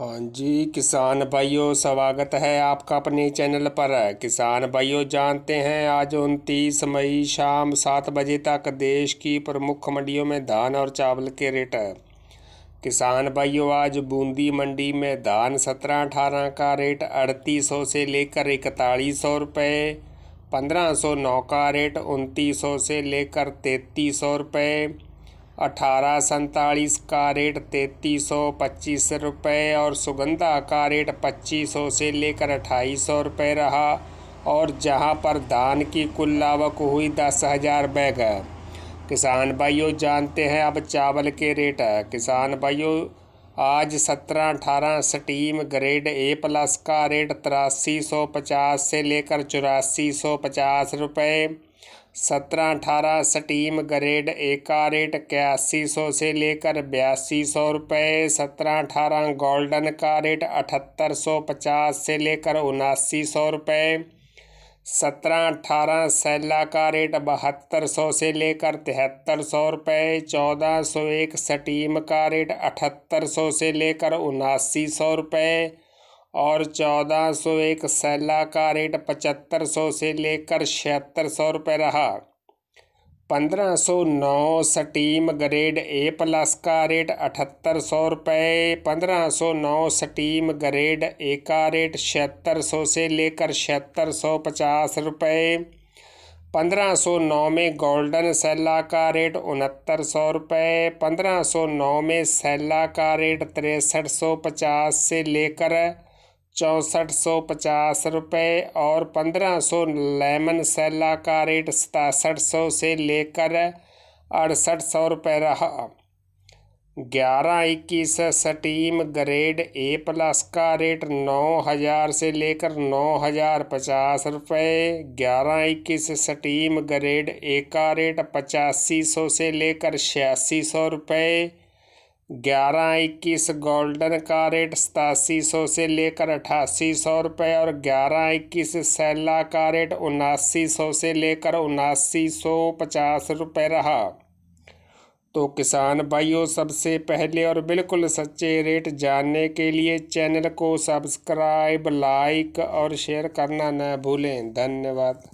हाँ जी किसान भाइयों स्वागत है आपका अपने चैनल पर किसान भाइयों जानते हैं आज उनतीस मई शाम सात बजे तक देश की प्रमुख मंडियों में धान और चावल के रेट है किसान भाइयों आज बूंदी मंडी में धान सत्रह अठारह का रेट अड़तीस सौ से लेकर इकतालीस सौ रुपये पंद्रह सौ नौ का रेट उनतीस सौ से लेकर तैंतीस सौ रुपये अठारह सैंतालीस का रेट तैतीस सौ पच्चीस रुपये और सुगंधा का रेट पच्चीस सौ से लेकर अट्ठाईस सौ रुपये रहा और जहां पर धान की कुल लावक हुई दस हज़ार बैग किसान भाइयों जानते हैं अब चावल के रेट किसान भाइयों आज सत्रह अठारह स्टीम ग्रेड ए प्लस का रेट तिरासी सौ पचास से लेकर चौरासी सौ पचास रुपये सत्रह अठारह सटीम ग्रेड ए का रेट इक्यासी सौ से लेकर बयासी सौ रुपये सत्रह अठारह गोल्डन का रेट अठहत्तर सौ पचास से लेकर उनासी सौ रुपये सत्रह अठारह सैला का रेट बहत्तर सौ से लेकर तिहत्तर सौ रुपये चौदह सौ एक सटीम का रेट अठहत्तर सौ से लेकर उनासी सौ रुपये और चौदह सौ एक सैला का रेट पचहत्तर सौ से लेकर छिहत्तर सौ रुपये रहा पंद्रह सौ नौ सटीम ग्रेड ए प्लस का रेट अठहत्तर सौ रुपये पंद्रह सौ नौ सटीम ग्रेड ए का रेट छिहत्तर सौ से लेकर छिहत्तर सौ पचास रुपये पंद्रह सौ नौ में गोल्डन सैला का रेट उनहत्तर सौ रुपये पंद्रह सौ नौ में सैला का रेट तिरसठ सौ पचास से लेकर चौंसठ सौ पचास रुपये और पंद्रह सौ लेमन सेला का रेट सतासठ सौ से लेकर अड़सठ सौ रुपये रहा ग्यारह इक्कीस सटीम ग्रेड ए प्लस का रेट नौ हज़ार से लेकर नौ हज़ार पचास रुपये ग्यारह इक्कीस सटीम ग्रेड ए का रेट पचासी सौ से लेकर छियासी सौ रुपये ग्यारह इक्कीस गोल्डन का रेट सतासी सौ से लेकर अठासी सौ रुपये और ग्यारह इक्कीस सैला का रेट उनासी सौ से लेकर उनासी सौ पचास रुपये रहा तो किसान भाइयों सबसे पहले और बिल्कुल सच्चे रेट जानने के लिए चैनल को सब्सक्राइब लाइक और शेयर करना न भूलें धन्यवाद